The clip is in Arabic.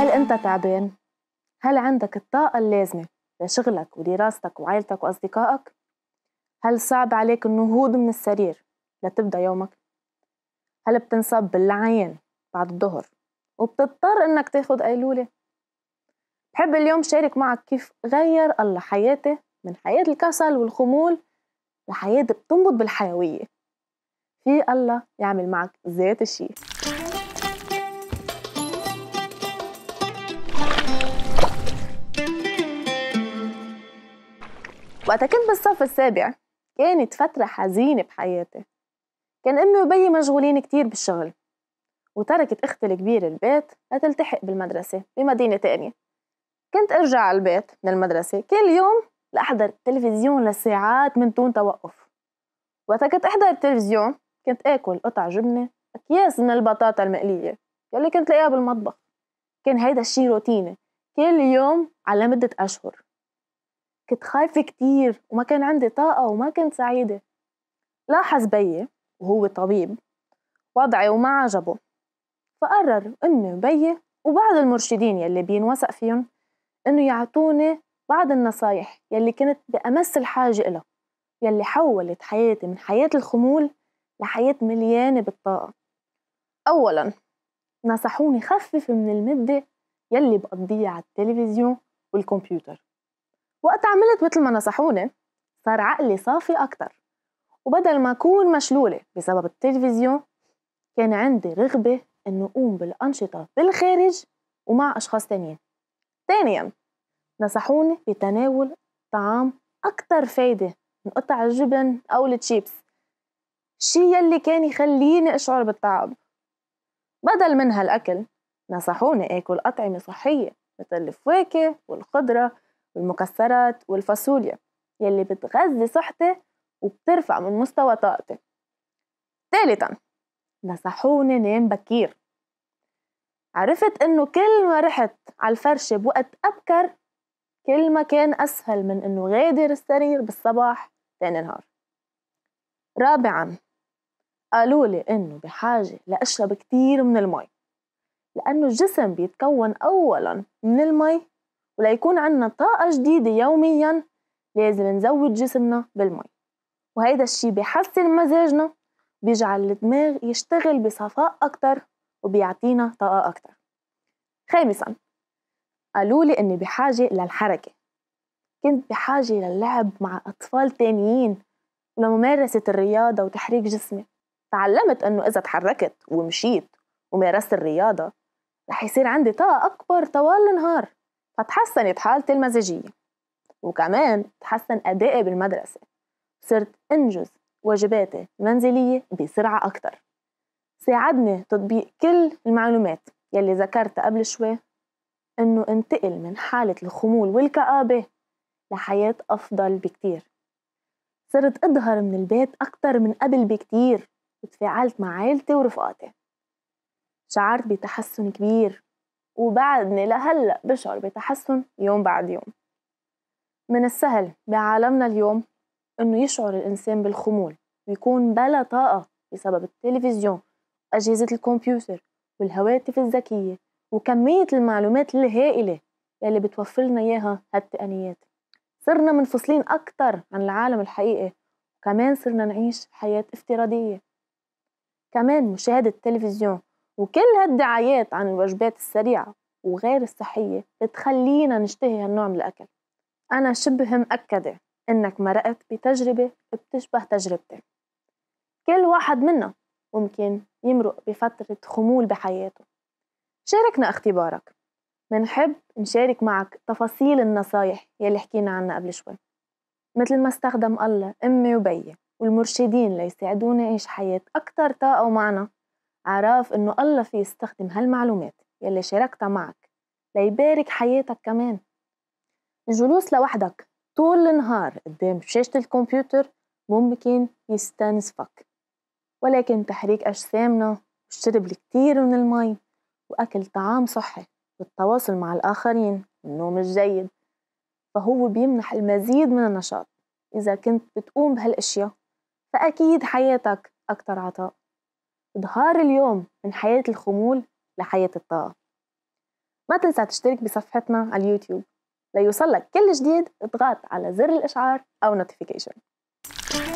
هل أنت تعبان؟ هل عندك الطاقة اللازمة لشغلك ودراستك وعائلتك وأصدقائك؟ هل صعب عليك النهوض من السرير لتبدأ يومك؟ هل بتنصب بالعين بعد الظهر وبتضطر إنك تاخد قيلولة؟ بحب اليوم شارك معك كيف غير الله حياتي من حياة الكسل والخمول لحياة بتنبض بالحيوية في الله يعمل معك ذات الشيء وقتها كنت بالصف السابع كانت فترة حزينة بحياتي كان أمي وبيي مشغولين كتير بالشغل وتركت أختي الكبيرة البيت لتلتحق بالمدرسة بمدينة تانية كنت أرجع على البيت من المدرسة كل يوم لأحضر تلفزيون لساعات من دون توقف وقتها كنت أحضر التلفزيون كنت آكل قطع جبنة أكياس من البطاطا المقلية يلي كنت لاقيها بالمطبخ كان هيدا الشي روتيني كل يوم على مدة أشهر كنت خايفة كتير وما كان عندي طاقة وما كنت سعيدة لاحظ بيي وهو طبيب وضعي وما عجبه فقرر أمي وبيي وبعض المرشدين يلي بينوثق فيهم إنه يعطوني بعض النصايح يلي كنت بأمس الحاجة إلها يلي حولت حياتي من حياة الخمول لحياة مليانة بالطاقة أولا نصحوني خفف من المدة يلي بقضيها على التلفزيون والكمبيوتر وقت عملت مثل ما نصحوني صار عقلي صافي أكتر وبدل ما أكون مشلولة بسبب التلفزيون كان عندي رغبة إنه أقوم بالأنشطة بالخارج ومع أشخاص تانيين ثانيا نصحوني بتناول طعام أكتر فايدة من قطع الجبن أو التشيبس الشي يلي كان يخليني أشعر بالتعب بدل من هالأكل نصحوني آكل أطعمة صحية مثل الفواكه والخضرة والمكسرات والفاصوليا يلي بتغذي صحتي وبترفع من مستوى طاقتي ثالثا نصحوني نام بكير عرفت انه كل ما رحت على الفرشة بوقت أبكر كل ما كان أسهل من انه غادر السرير بالصباح تاني نهار رابعا قالوا لي انه بحاجة لأشرب كتير من المي لأنه الجسم بيتكون أولا من المي وليكون عندنا طاقة جديدة يوميا لازم نزود جسمنا بالمي وهيدا الشي بيحسن مزاجنا بيجعل الدماغ يشتغل بصفاء أكتر وبيعطينا طاقة أكتر خامسا قالوا لي إني بحاجة للحركة كنت بحاجة للعب مع أطفال تانيين ولممارسة الرياضة وتحريك جسمي تعلمت إنه إذا تحركت ومشيت ومارست الرياضة رح يصير عندي طاقة أكبر طوال النهار فتحسنت حالتي المزاجية وكمان تحسن أدائي بالمدرسة صرت أنجز واجباتي المنزلية بسرعة أكتر ساعدني تطبيق كل المعلومات يلي ذكرتها قبل شوي إنه انتقل من حالة الخمول والكآبة لحياة أفضل بكتير صرت أظهر من البيت أكتر من قبل بكتير وتفاعلت مع عائلتي ورفقاتي شعرت بتحسن كبير وبعدني لهلأ بشعر بتحسن يوم بعد يوم من السهل بعالمنا اليوم إنه يشعر الإنسان بالخمول ويكون بلا طاقة بسبب التلفزيون وأجهزة الكمبيوتر والهواتف الذكية وكمية المعلومات الهائلة يلي بتوفر لنا إياها هالتقنيات صرنا منفصلين اكثر عن العالم الحقيقي وكمان صرنا نعيش حياة افتراضية كمان مشاهدة التلفزيون وكل هالدعايات عن الوجبات السريعة وغير الصحية بتخلينا نشتهي هالنوع من الأكل أنا شبه مأكدة إنك مرقت بتجربة بتشبه تجربتي كل واحد منا ممكن يمرق بفترة خمول بحياته شاركنا اختبارك منحب نشارك معك تفاصيل النصايح يلي حكينا عنها قبل شوي مثل ما استخدم الله أمي وبيي والمرشدين ليساعدوني أعيش حياة أكتر طاقة ومعنى عرف إنه الله في يستخدم هالمعلومات يلي شاركتها معك ليبارك حياتك كمان الجلوس لوحدك طول النهار قدام شاشة الكمبيوتر ممكن يستنزفك ولكن تحريك أجسامنا والشرب الكتير من المي وأكل طعام صحي والتواصل مع الآخرين والنوم الجيد فهو بيمنح المزيد من النشاط إذا كنت بتقوم بهالأشياء فأكيد حياتك أكتر عطاء إظهار اليوم من حياة الخمول لحياة الطاقة ما تنسى تشترك بصفحتنا على اليوتيوب ليوصلك كل جديد اضغط على زر الإشعار أو نوتيفيكيشن